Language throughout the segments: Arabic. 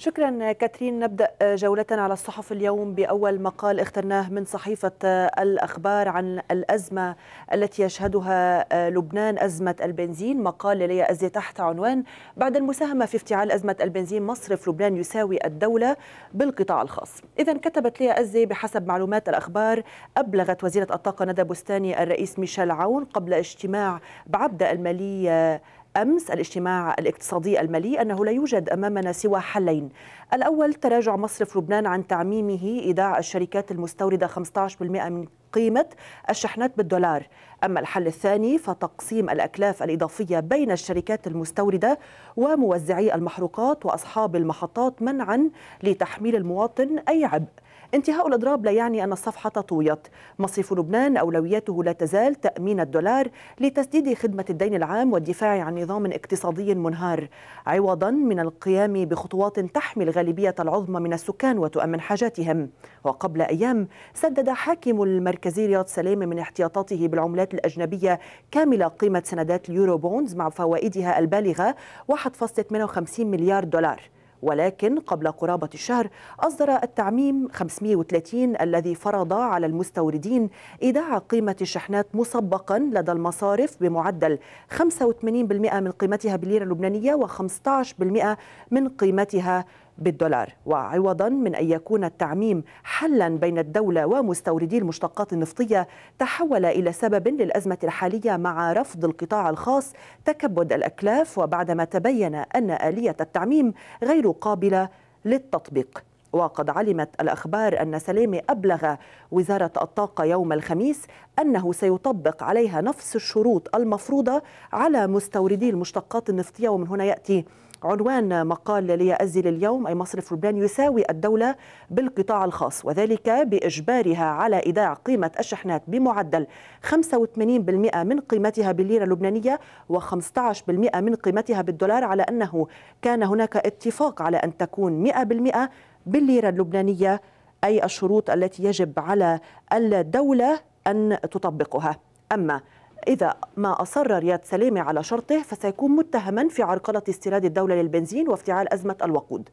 شكرا كاترين نبدا آه، جولتنا على الصحف اليوم باول مقال اخترناه من صحيفه آه، الاخبار عن الازمه التي يشهدها آه، لبنان ازمه البنزين مقال للي ازي تحت عنوان بعد المساهمه في افتعال ازمه البنزين مصرف لبنان يساوي الدوله بالقطاع الخاص اذا كتبت ليا ازي بحسب معلومات الاخبار ابلغت وزيره الطاقه ندى بستاني الرئيس ميشيل عون قبل اجتماع بعبده الماليه أمس الاجتماع الاقتصادي المالي أنه لا يوجد أمامنا سوى حلين الأول تراجع مصرف لبنان عن تعميمه إيداع الشركات المستوردة 15% من قيمة الشحنات بالدولار أما الحل الثاني فتقسيم الأكلاف الإضافية بين الشركات المستوردة وموزعي المحروقات وأصحاب المحطات منعا لتحميل المواطن أي عبء انتهاء الاضراب لا يعني ان الصفحه طويت مصرف لبنان اولوياته لا تزال تامين الدولار لتسديد خدمه الدين العام والدفاع عن نظام اقتصادي منهار عوضا من القيام بخطوات تحمي الغالبيه العظمى من السكان وتؤمن حاجاتهم وقبل ايام سدد حاكم المركزي رياض سليم من احتياطاته بالعملات الاجنبيه كامله قيمه سندات اليورو بونز مع فوائدها البالغه 1.58 مليار دولار ولكن قبل قرابة الشهر أصدر التعميم 530 الذي فرض على المستوردين إيداع قيمة الشحنات مسبقا لدى المصارف بمعدل 85% من قيمتها بالليرة اللبنانية و15% من قيمتها بالدولار وعوضا من أن يكون التعميم حلا بين الدولة ومستوردي المشتقات النفطية تحول إلى سبب للأزمة الحالية مع رفض القطاع الخاص تكبد الأكلاف وبعدما تبين أن آلية التعميم غير قابلة للتطبيق وقد علمت الأخبار أن سليمة أبلغ وزارة الطاقة يوم الخميس أنه سيطبق عليها نفس الشروط المفروضة على مستوردي المشتقات النفطية ومن هنا يأتي عنوان مقال أزل اليوم أي مصرف لبنان يساوي الدولة بالقطاع الخاص وذلك بإجبارها على إيداع قيمة الشحنات بمعدل 85% من قيمتها بالليرة اللبنانية و15% من قيمتها بالدولار على أنه كان هناك اتفاق على أن تكون 100% بالليرة اللبنانية أي الشروط التي يجب على الدولة أن تطبقها أما إذا ما أصر رياض سليمة على شرطه فسيكون متهما في عرقلة استيراد الدولة للبنزين وافتعال أزمة الوقود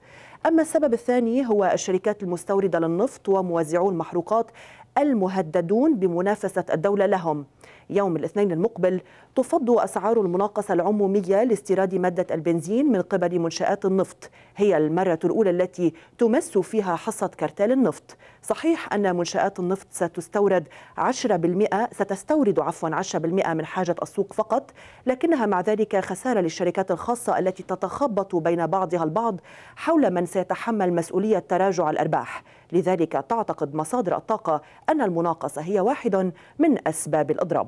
أما السبب الثاني هو الشركات المستوردة للنفط وموزعو المحروقات المهددون بمنافسة الدولة لهم يوم الاثنين المقبل تفض أسعار المناقصة العمومية لاستيراد مادة البنزين من قبل منشآت النفط هي المرة الأولى التي تمس فيها حصة كرتال النفط صحيح أن منشآت النفط ستستورد 10% ستستورد عفوا 10% من حاجة السوق فقط لكنها مع ذلك خسارة للشركات الخاصة التي تتخبط بين بعضها البعض حول من سيتحمل مسؤولية تراجع الأرباح لذلك تعتقد مصادر الطاقة أن المناقصة هي واحد من أسباب الإضراب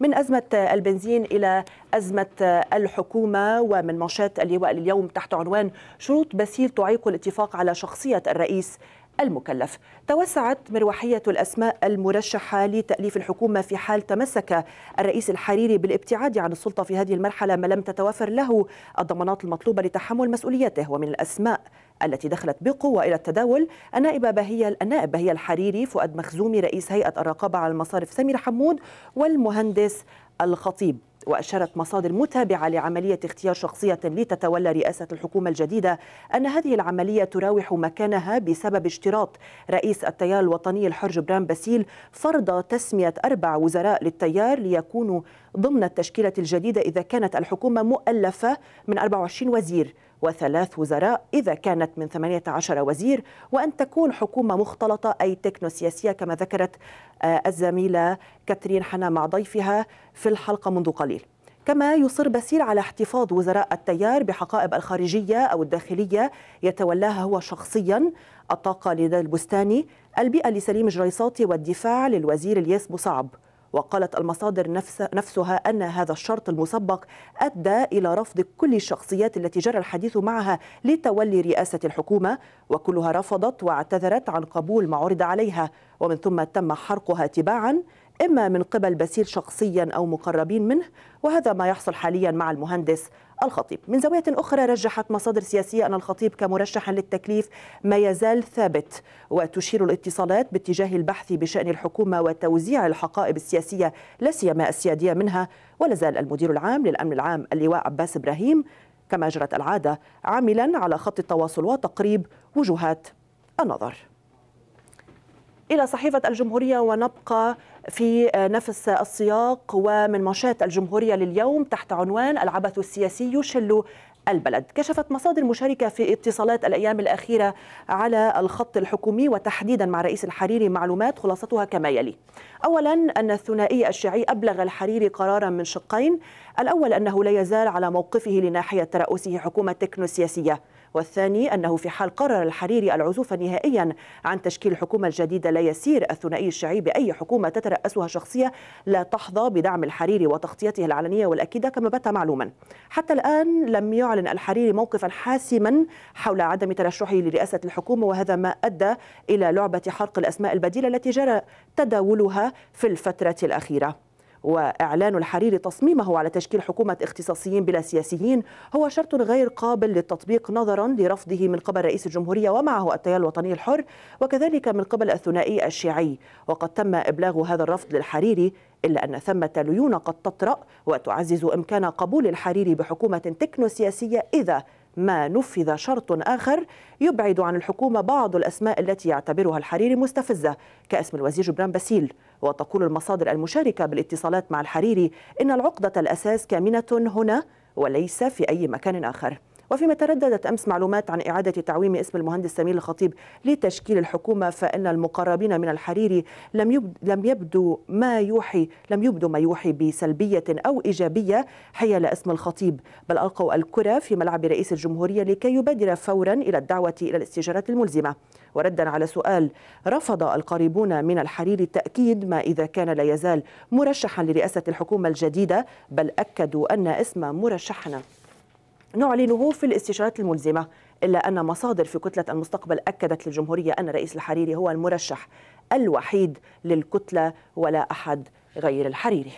من أزمة البنزين إلى أزمة الحكومة ومن منشات اللواء لليوم تحت عنوان شروط بسيل تعيق الاتفاق على شخصية الرئيس المكلف توسعت مروحية الأسماء المرشحة لتأليف الحكومة في حال تمسك الرئيس الحريري بالابتعاد عن السلطة في هذه المرحلة ما لم تتوافر له الضمانات المطلوبة لتحمل مسؤوليته ومن الأسماء التي دخلت بقوة إلى التداول النائبة بهية النائب بهية الحريري فؤاد مخزومي رئيس هيئة الرقابة على المصارف سمير حمود والمهندس الخطيب وأشارت مصادر متابعة لعملية اختيار شخصية لتتولى رئاسة الحكومة الجديدة أن هذه العملية تراوح مكانها بسبب اشتراط رئيس التيار الوطني الحر جبران باسيل فرض تسمية أربع وزراء للتيار ليكونوا ضمن التشكيلة الجديدة إذا كانت الحكومة مؤلفة من 24 وزير وثلاث وزراء إذا كانت من 18 وزير وأن تكون حكومة مختلطة أي تكنو سياسية كما ذكرت آه، الزميله كاترين حنا مع ضيفها في الحلقه منذ قليل. كما يصر بسير على احتفاظ وزراء التيار بحقائب الخارجيه او الداخليه يتولاها هو شخصيا الطاقه لدى البستاني البيئه لسليم جريصاتي والدفاع للوزير الياس مصعب وقالت المصادر نفسها أن هذا الشرط المسبق أدى إلى رفض كل الشخصيات التي جرى الحديث معها لتولي رئاسة الحكومة وكلها رفضت واعتذرت عن قبول ما عرض عليها ومن ثم تم حرقها تباعا إما من قبل بسيل شخصيا أو مقربين منه وهذا ما يحصل حاليا مع المهندس الخطيب من زاوية أخرى رجحت مصادر سياسية أن الخطيب كمرشح للتكليف ما يزال ثابت وتشير الاتصالات باتجاه البحث بشأن الحكومة وتوزيع الحقائب السياسية لا سيما السيادية منها ولازال المدير العام للأمن العام اللواء عباس إبراهيم كما جرت العادة عاملا على خط التواصل وتقريب وجهات النظر إلى صحيفة الجمهورية ونبقى في آه، نفس السياق ومن منشات الجمهورية لليوم تحت عنوان العبث السياسي يشل البلد كشفت مصادر مشاركة في اتصالات الأيام الأخيرة على الخط الحكومي وتحديدا مع رئيس الحريري معلومات خلاصتها كما يلي أولا أن الثنائي الشيعي أبلغ الحريري قرارا من شقين الأول أنه لا يزال على موقفه لناحية ترأسه حكومة تكنو والثاني أنه في حال قرر الحريري العزوف نهائيا عن تشكيل الحكومة الجديدة لا يسير الثنائي الشيعي بأي حكومة تترأسها شخصية لا تحظى بدعم الحريري وتغطيته العلنية والأكيدة كما بات معلوما حتى الآن لم يعلن الحريري موقفا حاسما حول عدم ترشحه لرئاسة الحكومة وهذا ما أدى إلى لعبة حرق الأسماء البديلة التي جرى تداولها في الفترة الأخيرة وإعلان الحريري تصميمه على تشكيل حكومة اختصاصيين بلا سياسيين هو شرط غير قابل للتطبيق نظرا لرفضه من قبل رئيس الجمهورية ومعه التيار الوطني الحر وكذلك من قبل الثنائي الشيعي وقد تم إبلاغ هذا الرفض للحريري إلا أن ثمة ليون قد تطرأ وتعزز إمكان قبول الحريري بحكومة تكنوسياسية إذا ما نفذ شرط آخر يبعد عن الحكومة بعض الأسماء التي يعتبرها الحريري مستفزة كاسم الوزير جبران باسيل وتقول المصادر المشاركة بالاتصالات مع الحريري إن العقدة الأساس كامنة هنا وليس في أي مكان آخر وفيما ترددت أمس معلومات عن إعادة تعويم اسم المهندس سمير الخطيب لتشكيل الحكومة فإن المقربين من الحريري لم لم يبدو ما يوحي لم يبدو ما يوحي بسلبية أو إيجابية حيال اسم الخطيب بل ألقوا الكرة في ملعب رئيس الجمهورية لكي يبادر فورا إلى الدعوة إلى الاستشارات الملزمة وردا على سؤال رفض القريبون من الحريري التاكيد ما إذا كان لا يزال مرشحا لرئاسة الحكومة الجديدة بل أكدوا أن اسم مرشحنا نعلنه في الاستشارات الملزمة إلا أن مصادر في كتلة المستقبل أكدت للجمهورية أن رئيس الحريري هو المرشح الوحيد للكتلة ولا أحد غير الحريري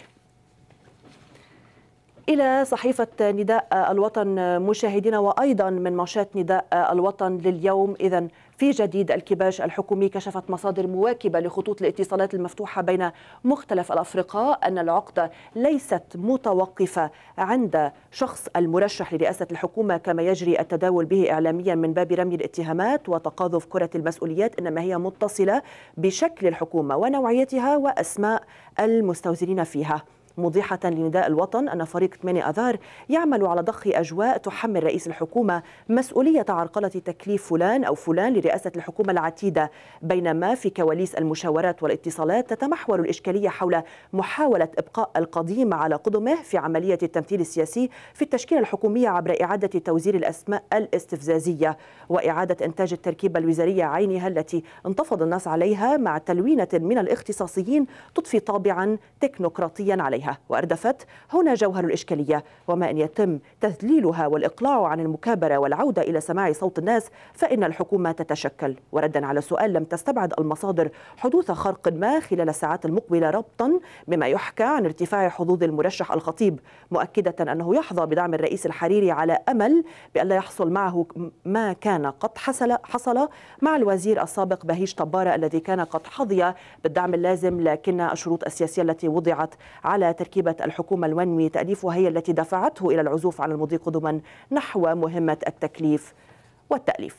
إلى صحيفة نداء الوطن مشاهدينا وأيضا من مشات نداء الوطن لليوم إذا في جديد الكباش الحكومي كشفت مصادر مواكبة لخطوط الاتصالات المفتوحة بين مختلف الأفرقاء أن العقدة ليست متوقفة عند شخص المرشح لرئاسة الحكومة كما يجري التداول به إعلاميا من باب رمي الاتهامات وتقاذف كرة المسؤوليات إنما هي متصلة بشكل الحكومة ونوعيتها وأسماء المستوزنين فيها موضحة لنداء الوطن أن فريق 8 أذار يعمل على ضخ أجواء تحمل رئيس الحكومة مسؤولية عرقلة تكليف فلان أو فلان لرئاسة الحكومة العتيدة بينما في كواليس المشاورات والاتصالات تتمحور الإشكالية حول محاولة إبقاء القديم على قدمه في عملية التمثيل السياسي في التشكيلة الحكومية عبر إعادة توزير الأسماء الاستفزازية وإعادة إنتاج التركيبة الوزارية عينها التي انتفض الناس عليها مع تلوينة من الاختصاصيين تضفي طابعا تكنوقراطيا عليها وأردفت هنا جوهر الإشكالية وما أن يتم تذليلها والإقلاع عن المكابرة والعودة إلى سماع صوت الناس فإن الحكومة تتشكل وردا على سؤال لم تستبعد المصادر حدوث خرق ما خلال الساعات المقبلة ربطا بما يحكى عن ارتفاع حظوظ المرشح الخطيب مؤكدة أنه يحظى بدعم الرئيس الحريري على أمل بأن لا يحصل معه ما كان قد حصل, حصل مع الوزير السابق بهيج طبارة الذي كان قد حظي بالدعم اللازم لكن الشروط السياسية التي وضعت على تركيبة الحكومة الونوي تأليفها هي التي دفعته إلى العزوف على المضي قدما نحو مهمة التكليف والتأليف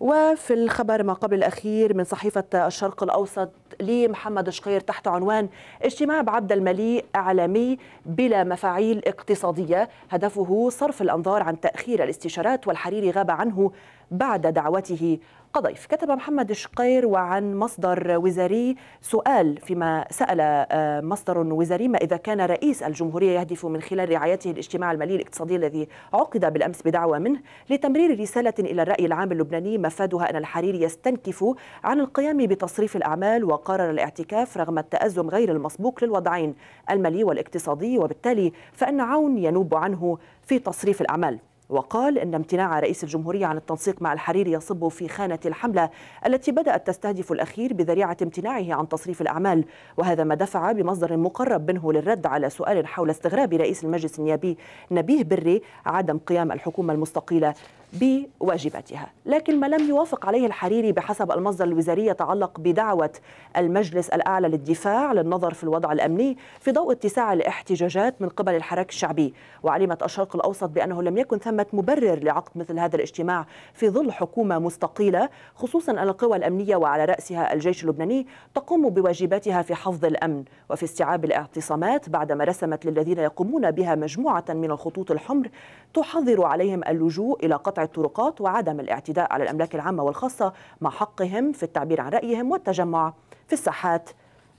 وفي الخبر ما قبل الأخير من صحيفة الشرق الأوسط لمحمد شقير تحت عنوان اجتماع بعبد المليء إعلامي بلا مفاعيل اقتصادية هدفه صرف الأنظار عن تأخير الاستشارات والحريري غاب عنه بعد دعوته كضيف كتب محمد شقير وعن مصدر وزاري سؤال فيما سأل آه، مصدر وزاري ما إذا كان رئيس الجمهورية يهدف من خلال رعايته الاجتماع المالي الاقتصادي الذي عقد بالأمس بدعوة منه لتمرير رسالة إلى الرأي العام اللبناني مفادها أن الحريري يستنكف عن القيام بتصريف الأعمال وقرر الاعتكاف رغم التأزم غير المسبوق للوضعين المالي والاقتصادي وبالتالي فإن عون ينوب عنه في تصريف الأعمال وقال إن امتناع رئيس الجمهورية عن التنسيق مع الحريري يصب في خانة الحملة التي بدأت تستهدف الأخير بذريعة امتناعه عن تصريف الأعمال وهذا ما دفع بمصدر مقرب منه للرد على سؤال حول استغراب رئيس المجلس النيابي نبيه بري عدم قيام الحكومة المستقيلة بواجباتها لكن ما لم يوافق عليه الحريري بحسب المصدر الوزاري يتعلق بدعوة المجلس الأعلى للدفاع للنظر في الوضع الأمني في ضوء اتساع الاحتجاجات من قبل الحراك الشعبي وعلمت الشرق الأوسط بأنه لم يكن ثمة مبرر لعقد مثل هذا الاجتماع في ظل حكومة مستقيلة خصوصا أن القوى الأمنية وعلى رأسها الجيش اللبناني تقوم بواجباتها في حفظ الأمن وفي استيعاب الاعتصامات بعدما رسمت للذين يقومون بها مجموعة من الخطوط الحمر تحظر عليهم اللجوء إلى قطع الطرقات وعدم الاعتداء على الأملاك العامة والخاصة مع حقهم في التعبير عن رأيهم والتجمع في الساحات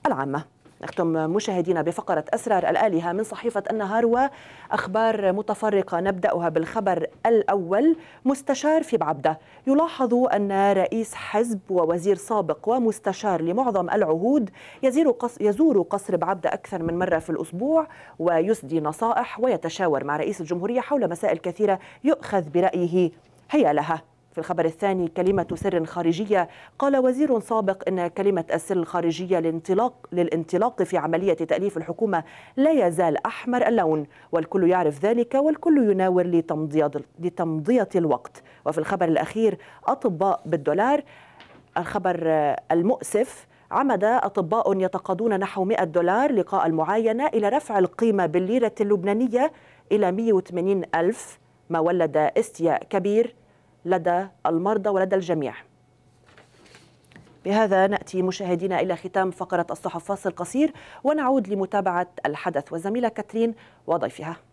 العامة نختم مشاهدينا بفقرة أسرار الآلهة من صحيفة النهار وأخبار متفرقة نبدأها بالخبر الأول مستشار في بعبدة يلاحظ أن رئيس حزب ووزير سابق ومستشار لمعظم العهود يزور قصر بعبدة أكثر من مرة في الأسبوع ويسدي نصائح ويتشاور مع رئيس الجمهورية حول مسائل كثيرة يؤخذ برأيه هيا لها في الخبر الثاني كلمة سر خارجية قال وزير سابق إن كلمة السر الخارجية للانطلاق, للانطلاق في عملية تأليف الحكومة لا يزال أحمر اللون والكل يعرف ذلك والكل يناور لتمضية, لتمضية الوقت وفي الخبر الأخير أطباء بالدولار الخبر المؤسف عمد أطباء يتقاضون نحو 100 دولار لقاء المعاينة إلى رفع القيمة بالليرة اللبنانية إلى 180 ألف ما ولد استياء كبير لدى المرضى ولدى الجميع بهذا نأتي مشاهدينا إلى ختام فقرة الصحف فاصل قصير ونعود لمتابعة الحدث والزميلة كاترين وضيفها